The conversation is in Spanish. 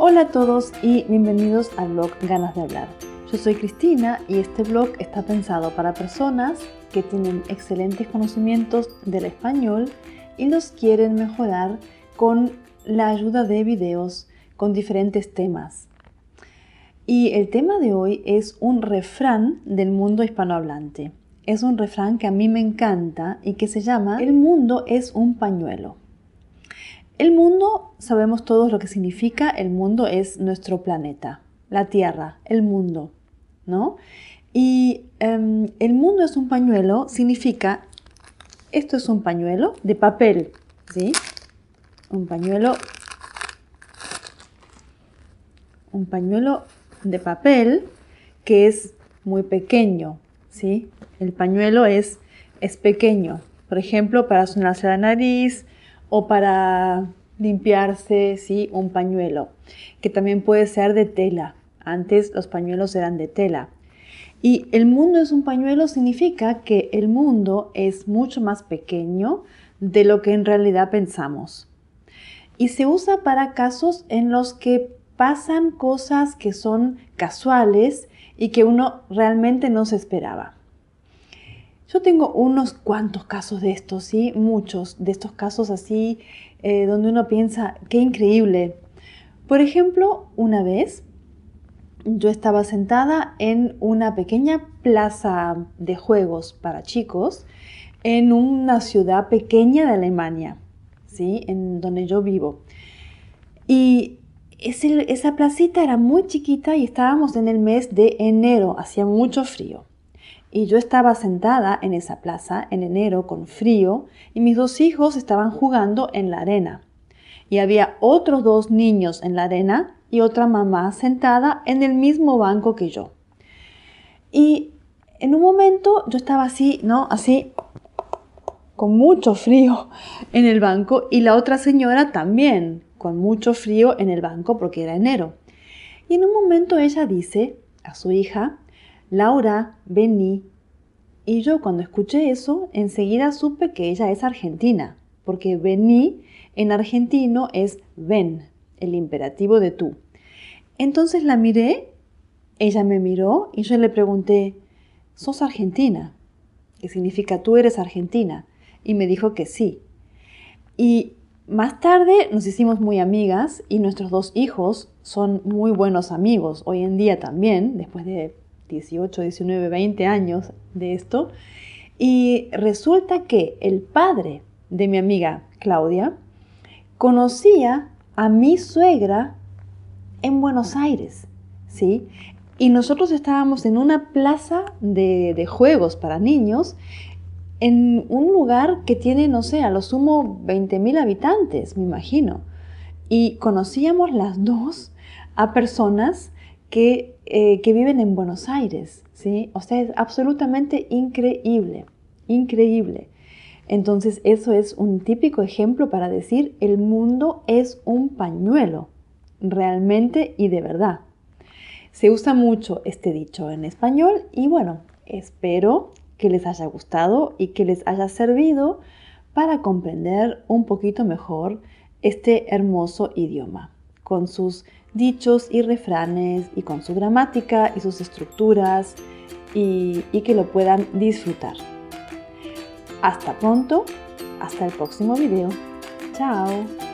Hola a todos y bienvenidos al blog Ganas de Hablar. Yo soy Cristina y este blog está pensado para personas que tienen excelentes conocimientos del español y los quieren mejorar con la ayuda de videos con diferentes temas. Y el tema de hoy es un refrán del mundo hispanohablante. Es un refrán que a mí me encanta y que se llama El mundo es un pañuelo. El mundo, sabemos todos lo que significa, el mundo es nuestro planeta, la Tierra, el mundo, ¿no? Y em, el mundo es un pañuelo, significa, esto es un pañuelo de papel, ¿sí? Un pañuelo, un pañuelo de papel que es muy pequeño, ¿sí? El pañuelo es, es pequeño, por ejemplo, para sonarse la nariz, o para limpiarse, sí, un pañuelo, que también puede ser de tela. Antes los pañuelos eran de tela. Y el mundo es un pañuelo significa que el mundo es mucho más pequeño de lo que en realidad pensamos. Y se usa para casos en los que pasan cosas que son casuales y que uno realmente no se esperaba. Yo tengo unos cuantos casos de estos, ¿sí? Muchos de estos casos así, eh, donde uno piensa, qué increíble. Por ejemplo, una vez yo estaba sentada en una pequeña plaza de juegos para chicos en una ciudad pequeña de Alemania, ¿sí? En donde yo vivo. Y esa placita era muy chiquita y estábamos en el mes de enero, hacía mucho frío. Y yo estaba sentada en esa plaza en enero con frío y mis dos hijos estaban jugando en la arena. Y había otros dos niños en la arena y otra mamá sentada en el mismo banco que yo. Y en un momento yo estaba así, ¿no? Así, con mucho frío en el banco y la otra señora también con mucho frío en el banco porque era enero. Y en un momento ella dice a su hija, Laura, vení. Y yo cuando escuché eso, enseguida supe que ella es argentina, porque vení en argentino es ven, el imperativo de tú. Entonces la miré, ella me miró y yo le pregunté, ¿sos argentina? ¿Qué significa tú eres argentina? Y me dijo que sí. Y más tarde nos hicimos muy amigas y nuestros dos hijos son muy buenos amigos, hoy en día también, después de 18, 19, 20 años de esto. Y resulta que el padre de mi amiga Claudia conocía a mi suegra en Buenos Aires, ¿sí? Y nosotros estábamos en una plaza de, de juegos para niños, en un lugar que tiene, no sé, a lo sumo 20.000 habitantes, me imagino. Y conocíamos las dos a personas eh, que, viven en Buenos Aires, ¿sí? O sea, es absolutamente increíble, increíble. Entonces, eso es un típico ejemplo para decir, el mundo es un pañuelo, realmente y de verdad. Se usa mucho este dicho en español y bueno, espero que les haya gustado y que les haya servido para comprender un poquito mejor este hermoso idioma con sus dichos y refranes y con su gramática y sus estructuras y, que lo puedan disfrutar. Hasta pronto, hasta el próximo video. Chao.